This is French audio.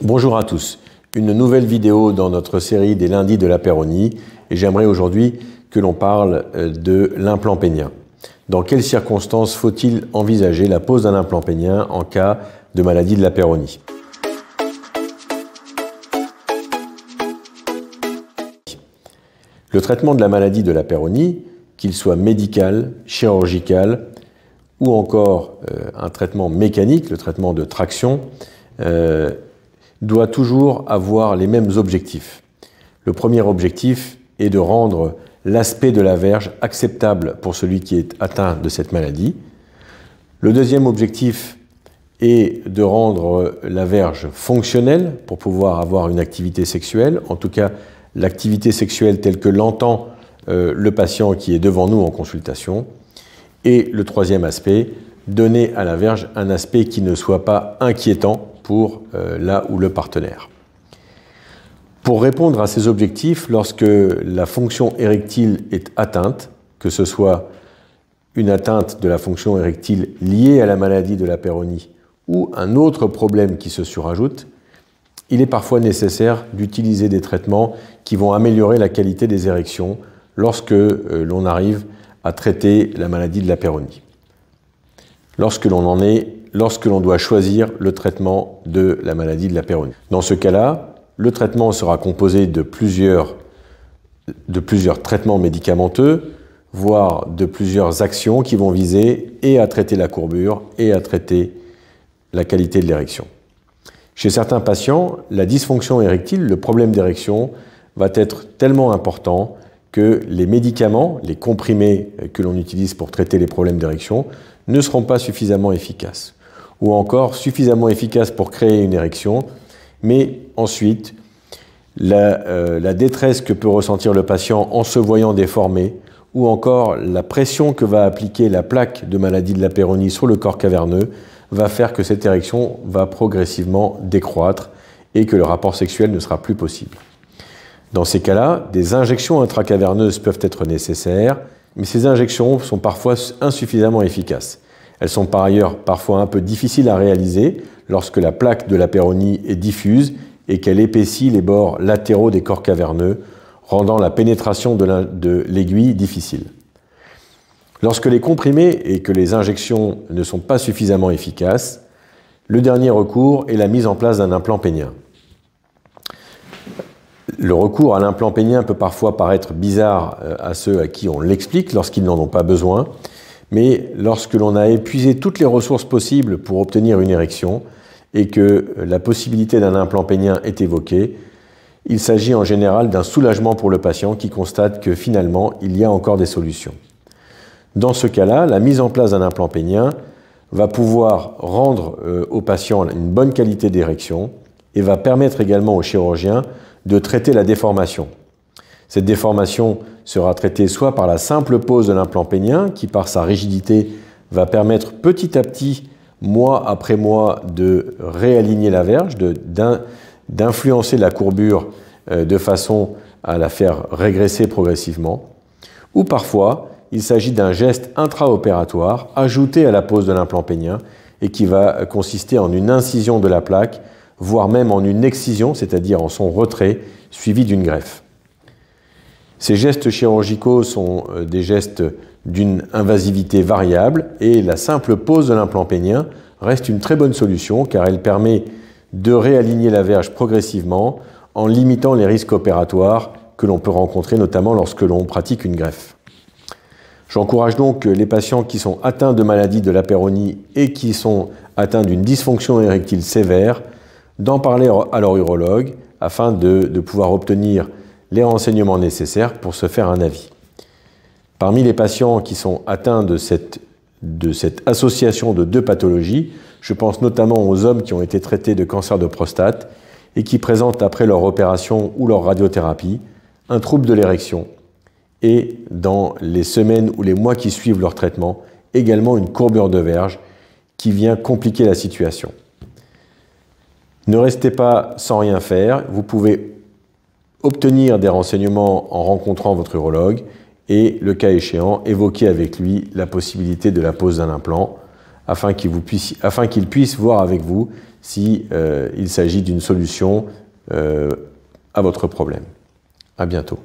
Bonjour à tous, une nouvelle vidéo dans notre série des lundis de la Péronie et j'aimerais aujourd'hui que l'on parle euh, de l'implant pénien. Dans quelles circonstances faut-il envisager la pose d'un implant pénien en cas de maladie de la Péronie Le traitement de la maladie de la Péronie, qu'il soit médical, chirurgical ou encore euh, un traitement mécanique, le traitement de traction, euh, doit toujours avoir les mêmes objectifs. Le premier objectif est de rendre l'aspect de la verge acceptable pour celui qui est atteint de cette maladie. Le deuxième objectif est de rendre la verge fonctionnelle pour pouvoir avoir une activité sexuelle, en tout cas l'activité sexuelle telle que l'entend euh, le patient qui est devant nous en consultation. Et le troisième aspect, donner à la verge un aspect qui ne soit pas inquiétant pour euh, là ou le partenaire. Pour répondre à ces objectifs, lorsque la fonction érectile est atteinte, que ce soit une atteinte de la fonction érectile liée à la maladie de la péronie ou un autre problème qui se surajoute, il est parfois nécessaire d'utiliser des traitements qui vont améliorer la qualité des érections lorsque euh, l'on arrive à traiter la maladie de la péronie. Lorsque l'on en est lorsque l'on doit choisir le traitement de la maladie de la péronie. Dans ce cas-là, le traitement sera composé de plusieurs, de plusieurs traitements médicamenteux, voire de plusieurs actions qui vont viser et à traiter la courbure et à traiter la qualité de l'érection. Chez certains patients, la dysfonction érectile, le problème d'érection, va être tellement important que les médicaments, les comprimés que l'on utilise pour traiter les problèmes d'érection, ne seront pas suffisamment efficaces ou encore suffisamment efficace pour créer une érection, mais ensuite, euh, la, détresse que peut ressentir le patient en se voyant déformé, ou encore la pression que va appliquer la plaque de maladie de la péronie sur le corps caverneux, va faire que cette érection va progressivement décroître et que le rapport sexuel ne sera plus possible. Dans ces cas-là, des injections intracaverneuses peuvent être nécessaires, mais ces injections sont parfois insuffisamment efficaces. Elles sont par ailleurs parfois un peu difficiles à réaliser lorsque la plaque de la péronie est diffuse et qu'elle épaissit les bords latéraux des corps caverneux, rendant la pénétration de l'aiguille difficile. Lorsque les comprimés et que les injections ne sont pas suffisamment efficaces, le dernier recours est la mise en place d'un implant pénien. Le recours à l'implant pénien peut parfois paraître bizarre euh, à ceux à qui on l'explique lorsqu'ils n'en ont pas besoin, mais lorsque l'on a épuisé toutes les ressources possibles pour obtenir une érection et que la possibilité d'un implant pénien est évoquée, il s'agit en général d'un soulagement pour le patient qui constate que finalement il y a encore des solutions. Dans ce cas-là, la mise en place d'un implant pénien va pouvoir rendre euh, au patient une bonne qualité d'érection et va permettre également au chirurgien de traiter la déformation. Cette déformation sera traitée soit par la simple pose de l'implant pénien, qui par sa rigidité va permettre petit à petit, mois après mois, de réaligner la verge, d'influencer la courbure euh, de façon à la faire régresser progressivement, ou parfois il s'agit d'un geste intraopératoire ajouté à la pose de l'implant pénien et qui va consister en une incision de la plaque, voire même en une excision, c'est-à-dire en son retrait, suivi d'une greffe. Ces gestes chirurgicaux sont euh, des gestes d'une invasivité variable et la simple pose de l'implant pénien reste une très bonne solution car elle permet de réaligner la verge progressivement en limitant les risques opératoires que l'on peut rencontrer notamment lorsque l'on pratique une greffe. J'encourage donc les patients qui sont atteints de maladies de la péronie et qui sont atteints d'une dysfonction érectile sévère d'en parler à leur urologue afin de, de pouvoir obtenir les renseignements nécessaires pour se faire un avis. Parmi les patients qui sont atteints de cette, association de deux pathologies, je pense notamment aux hommes qui ont été traités de cancer de prostate et qui présentent après leur opération ou leur radiothérapie un trouble de l'érection et dans les semaines ou les mois qui suivent leur traitement, également une courbure de verge qui vient compliquer la situation. Ne restez pas sans rien faire, vous pouvez obtenir des renseignements en rencontrant votre urologue et, le cas échéant, évoquer avec lui la possibilité de la pose d'un implant afin qu'il puisse, voir avec vous s'il si, euh, il s'agit d'une solution euh, à votre problème. À bientôt.